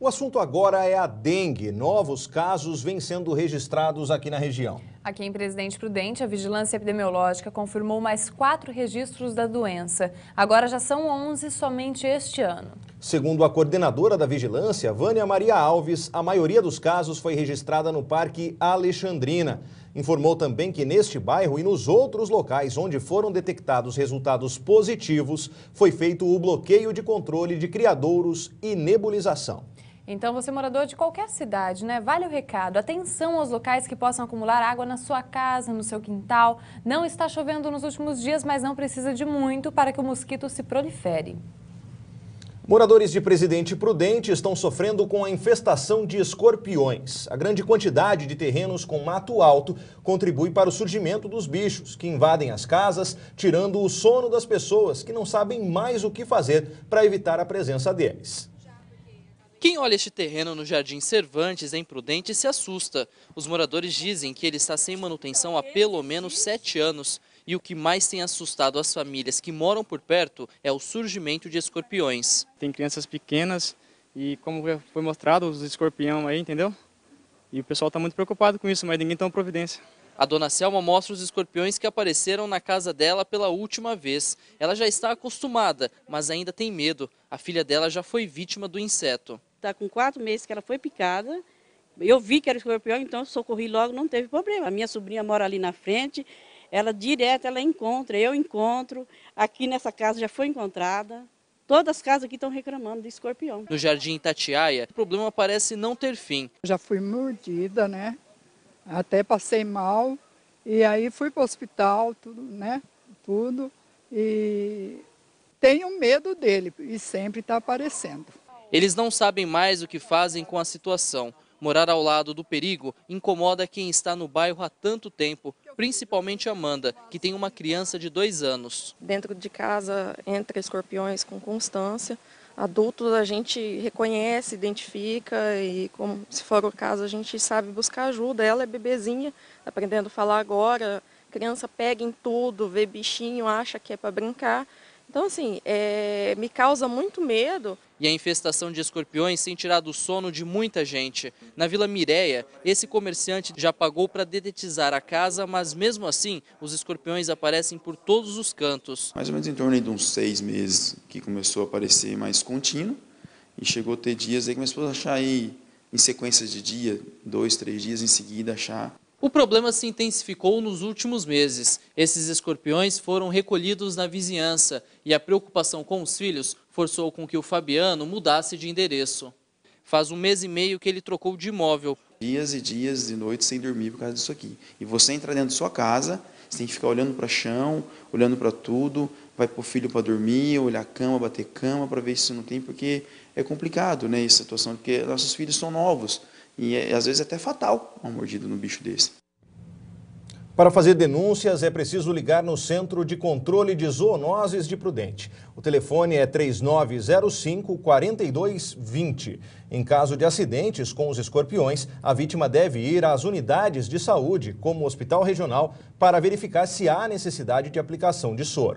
O assunto agora é a dengue. Novos casos vêm sendo registrados aqui na região. Aqui em Presidente Prudente, a Vigilância Epidemiológica confirmou mais quatro registros da doença. Agora já são 11 somente este ano. Segundo a coordenadora da Vigilância, Vânia Maria Alves, a maioria dos casos foi registrada no Parque Alexandrina. Informou também que neste bairro e nos outros locais onde foram detectados resultados positivos, foi feito o bloqueio de controle de criadouros e nebulização. Então, você morador de qualquer cidade, né? Vale o recado. Atenção aos locais que possam acumular água na sua casa, no seu quintal. Não está chovendo nos últimos dias, mas não precisa de muito para que o mosquito se prolifere. Moradores de Presidente Prudente estão sofrendo com a infestação de escorpiões. A grande quantidade de terrenos com mato alto contribui para o surgimento dos bichos, que invadem as casas, tirando o sono das pessoas que não sabem mais o que fazer para evitar a presença deles. Quem olha este terreno no Jardim Cervantes, em é Prudente, se assusta. Os moradores dizem que ele está sem manutenção há pelo menos sete anos. E o que mais tem assustado as famílias que moram por perto é o surgimento de escorpiões. Tem crianças pequenas e como foi mostrado, os escorpiões aí, entendeu? E o pessoal está muito preocupado com isso, mas ninguém toma providência. A dona Selma mostra os escorpiões que apareceram na casa dela pela última vez. Ela já está acostumada, mas ainda tem medo. A filha dela já foi vítima do inseto está com quatro meses que ela foi picada. Eu vi que era escorpião, então socorri logo, não teve problema. A minha sobrinha mora ali na frente, ela direto, ela encontra, eu encontro. Aqui nessa casa já foi encontrada. Todas as casas aqui estão reclamando de escorpião. No Jardim Itatiaia, o problema parece não ter fim. Já fui mordida, né? Até passei mal. E aí fui para o hospital, tudo, né? Tudo. E tenho medo dele e sempre está aparecendo. Eles não sabem mais o que fazem com a situação. Morar ao lado do perigo incomoda quem está no bairro há tanto tempo, principalmente Amanda, que tem uma criança de dois anos. Dentro de casa, entra escorpiões com constância. Adultos a gente reconhece, identifica e, como, se for o caso, a gente sabe buscar ajuda. Ela é bebezinha, tá aprendendo a falar agora. Criança pega em tudo, vê bichinho, acha que é para brincar. Então, assim, é, me causa muito medo e a infestação de escorpiões tem tirado o sono de muita gente. Na Vila Mireia, esse comerciante já pagou para dedetizar a casa, mas mesmo assim, os escorpiões aparecem por todos os cantos. Mais ou menos em torno de uns seis meses que começou a aparecer mais contínuo e chegou a ter dias aí que começou a achar aí em sequências de dia, dois, três dias em seguida achar o problema se intensificou nos últimos meses. Esses escorpiões foram recolhidos na vizinhança e a preocupação com os filhos forçou com que o Fabiano mudasse de endereço. Faz um mês e meio que ele trocou de imóvel. Dias e dias e noites sem dormir por causa disso aqui. E você entra dentro de sua casa, você tem que ficar olhando para o chão, olhando para tudo, vai o filho para dormir, olhar a cama, bater cama para ver se não tem, porque é complicado, né, essa situação, porque nossos filhos são novos e é, às vezes é até fatal uma mordida no bicho desse. Para fazer denúncias é preciso ligar no Centro de Controle de Zoonoses de Prudente. O telefone é 3905-4220. Em caso de acidentes com os escorpiões, a vítima deve ir às unidades de saúde, como o Hospital Regional, para verificar se há necessidade de aplicação de soro.